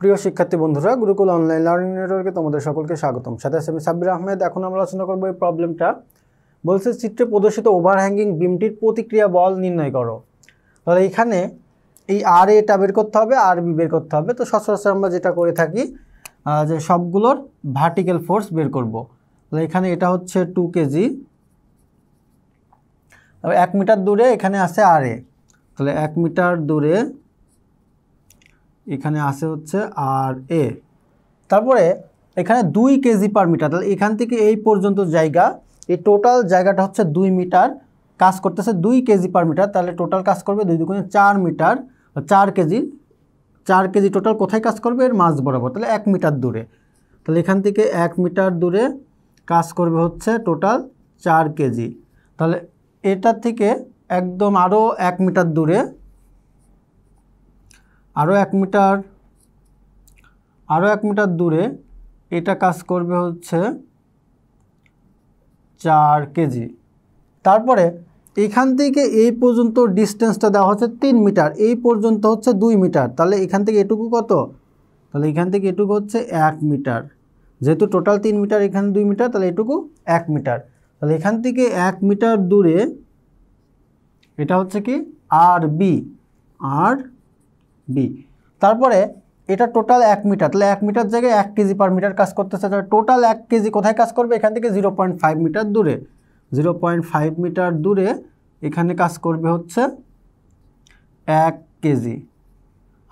প্রিয় শিক্ষার্থী বন্ধুরা গুরুকুল অনলাইন লার্নিং নেটওয়ার্কে তোমাদের সকলকে স্বাগতম সাথে আমি সাব্বির আহমেদ এখন আমরা আলোচনা করবো এই প্রবলেমটা বলছে চিত্রে প্রদর্শিত ওভারহ্যাঙ্গিং বিমটির প্রতিক্রিয়া বল নির্ণয় করো তাহলে এখানে এই আর এটা বের করতে হবে আর বি বের করতে হবে তো সচরাচর আমরা যেটা করে থাকি যে সবগুলোর ভার্টিক্যাল ফোর্স বের করব। তাহলে এখানে এটা হচ্ছে টু কেজি এক মিটার দূরে এখানে আছে আর এ তাহলে এক মিটার দূরে এখানে আছে হচ্ছে আর এ তারপরে এখানে দুই কেজি পার মিটার তাহলে এখান থেকে এই পর্যন্ত জায়গা এই টোটাল জায়গাটা হচ্ছে দুই মিটার কাজ করতেছে দুই কেজি পার মিটার তাহলে টোটাল কাজ করবে দুই দুগুণে চার মিটার চার কেজি চার কেজি টোটাল কোথায় কাজ করবে এর মাছ বরাবর তাহলে এক মিটার দূরে তাহলে এখান থেকে এক মিটার দূরে কাজ করবে হচ্ছে টোটাল চার কেজি তাহলে এটা থেকে একদম আরও এক মিটার দূরে আরও এক মিটার আরও এক মিটার দূরে এটা কাজ করবে হচ্ছে চার কেজি তারপরে এখান থেকে এই পর্যন্ত ডিস্টেন্সটা দেওয়া হচ্ছে তিন মিটার এই পর্যন্ত হচ্ছে দুই মিটার তাহলে এখান থেকে এটুকু কত তাহলে এখান থেকে এটুকু হচ্ছে এক মিটার যেহেতু টোটাল তিন মিটার এখানে দুই মিটার তাহলে এটুকু এক মিটার তাহলে এখান থেকে এক মিটার দূরে এটা হচ্ছে কি আর বি আর বি তারপরে এটা টোটাল এক মিটার তাহলে এক মিটার জায়গায় এক কেজি পার মিটার কাজ করতেছে তাহলে টোটাল এক কেজি কোথায় কাজ করবে এখান থেকে জিরো পয়েন্ট ফাইভ মিটার দূরে জিরো পয়েন্ট ফাইভ মিটার দূরে এখানে কাজ করবে হচ্ছে এক কেজি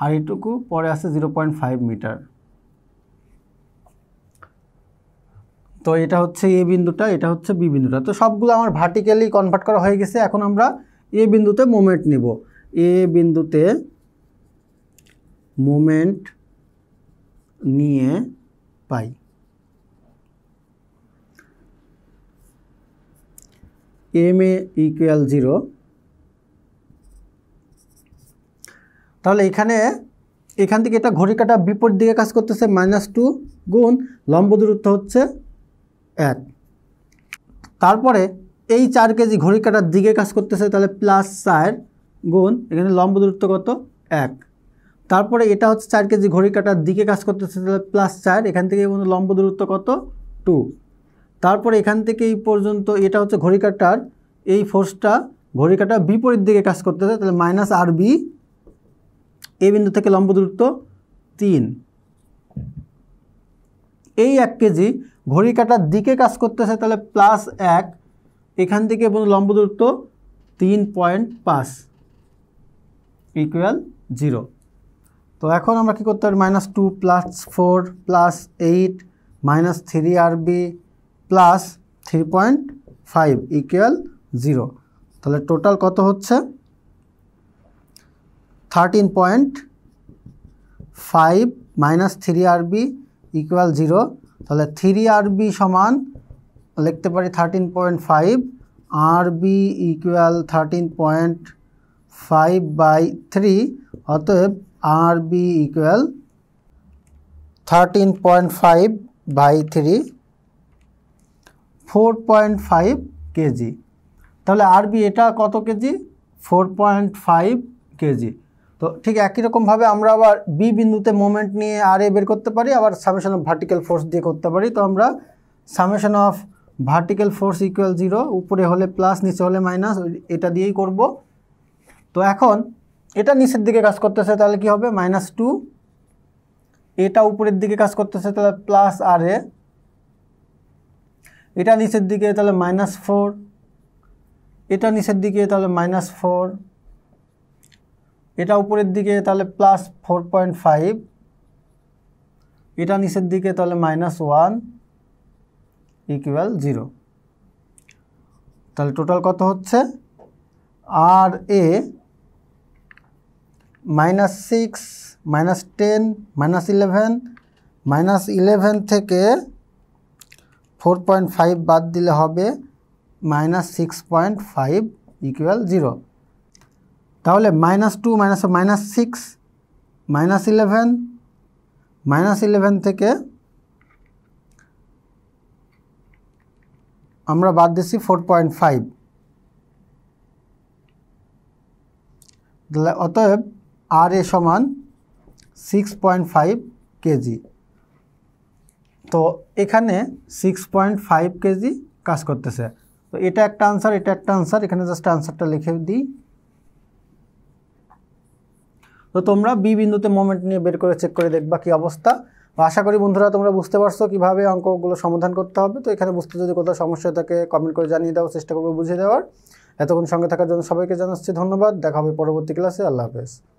আর এটুকু পরে আছে জিরো পয়েন্ট ফাইভ মিটার তো এটা হচ্ছে এ বিন্দুটা এটা হচ্ছে বি বিন্দুটা তো সবগুলো আমার ভার্টিক্যালি কনভার্ট করা হয়ে গেছে এখন আমরা এ বিন্দুতে মোমেন্ট নিব এ বিন্দুতে মোমেন্ট নিয়ে পাই এম এ ইকুয়াল জিরো তাহলে এখানে এখান থেকে এটা ঘড়ি কাটা বিপরীত দিকে কাজ করতেছে মাইনাস টু গুণ লম্ব দূরত্ব হচ্ছে এক তারপরে এই চার কেজি ঘড়ি কাটার দিকে কাজ করতেছে তাহলে প্লাস চার গুণ এখানে লম্ব দূরত্ব কত এক তারপরে এটা হচ্ছে চার কেজি ঘড়ি কাটার দিকে কাজ করতেছে তাহলে প্লাস চার এখান থেকে পর্যন্ত লম্ব দূরত্ব কত টু তারপরে এখান থেকে এই পর্যন্ত এটা হচ্ছে ঘড়ি কাটার এই ফোর্সটা ঘড়ি কাটার বিপরীত দিকে কাজ করতেছে তাহলে মাইনাস আর বি এই বিন্দু থেকে লম্ব দূরত্ব তিন এই এক কেজি ঘড়ি কাটার দিকে কাজ করতেছে তাহলে প্লাস এক এখান থেকে লম্ব দূরত্ব তিন পয়েন্ট পাঁচ ইকুয়াল জিরো তো এখন আমরা কী করতে পারি minus two plus four plus eight minus three R B plus three point five equal zero তাহলে টোটাল কত হচ্ছে thirteen point five minus three R B equal zero তাহলে থ্রি আরবি সমান লিখতে পারি thirteen point five R B equal thirteen point five by three অতএব R B thirteen point five by three four point five KG তাহলে R B এটা কত KG four point five KG তো ঠিক একই রকমভাবে আমরা আবার বি বিন্দুতে মোমেন্ট নিয়ে আর এ বের করতে পারি আবার সামেশন অফ ভার্টিক্যাল ফোর্স দিয়ে করতে পারি তো আমরা summation of vertical force equal zero উপরে হলে প্লাস নিচে হলে মাইনাস এটা দিয়েই করব তো এখন এটা নিচের দিকে কাজ করতেছে তাহলে কি হবে মাইনাস টু এটা উপরের দিকে কাজ করতেছে তাহলে প্লাস আর এ এটা নিচের দিকে তাহলে মাইনাস ফোর এটা নিচের দিকে তাহলে মাইনাস ফোর এটা উপরের দিকে তাহলে প্লাস ফোর পয়েন্ট ফাইভ এটা নিচের দিকে তাহলে মাইনাস ওয়ান ইকুয়াল জিরো তাহলে টোটাল কত হচ্ছে R A minus six minus ten minus eleven minus eleven থেকে ফোর পয়েন্ট ফাইভ বাদ দিলে হবে minus six point five equal zero তাহলে minus two minus minus six minus eleven minus eleven থেকে আমরা বাদ দিছি ফোর পয়েন্ট ফাইভ অতএব আর এ সমান সিক্স পয়েন্ট ফাইভ কেজি তো এখানে সিক্স পয়েন্ট ফাইভ কেজি কাজ করতেছে তো এটা একটা আনসার এটা একটা আনসার এখানে জাস্ট আনসারটা লিখে দিই তো তোমরা বি বিন্দুতে মোমেন্ট নিয়ে বের করে চেক করে দেখবা কি অবস্থা আশা করি বন্ধুরা তোমরা বুঝতে পারছো কীভাবে অঙ্কগুলো সমাধান করতে হবে তো এখানে বুঝতে যদি কোথাও সমস্যা থাকে কমেন্ট করে জানিয়ে দেওয়ার চেষ্টা করবো বুঝিয়ে দেওয়ার এতক্ষণ সঙ্গে থাকার জন্য সবাইকে জানাচ্ছি ধন্যবাদ দেখা হবে পরবর্তী ক্লাসে আল্লাহ হাফেজ